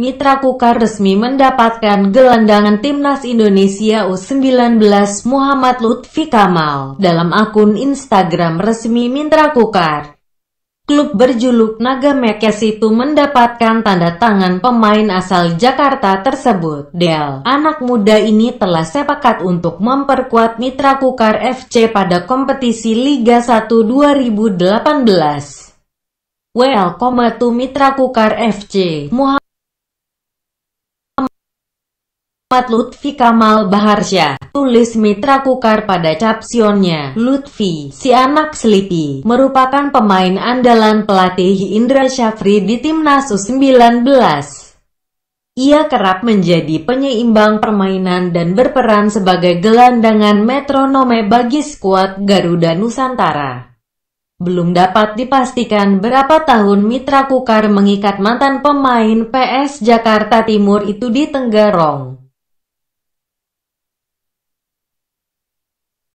Mitra Kukar resmi mendapatkan gelandangan timnas Indonesia U19 Muhammad Lutfi Kamal dalam akun Instagram resmi Mitra Kukar. Klub berjuluk Naga Mekes itu mendapatkan tanda tangan pemain asal Jakarta tersebut. Del, anak muda ini telah sepakat untuk memperkuat Mitra Kukar FC pada kompetisi Liga 1 2018. Welcome to Mitra Kukar FC. Muhammad Pat Lutfi Kamal Baharsyah, tulis Mitra Kukar pada captionnya, Lutfi, si anak selipi, merupakan pemain andalan pelatih Indra Syafri di Timnas U19. Ia kerap menjadi penyeimbang permainan dan berperan sebagai gelandangan metronome bagi skuad Garuda Nusantara. Belum dapat dipastikan berapa tahun Mitra Kukar mengikat mantan pemain PS Jakarta Timur itu di Tenggarong.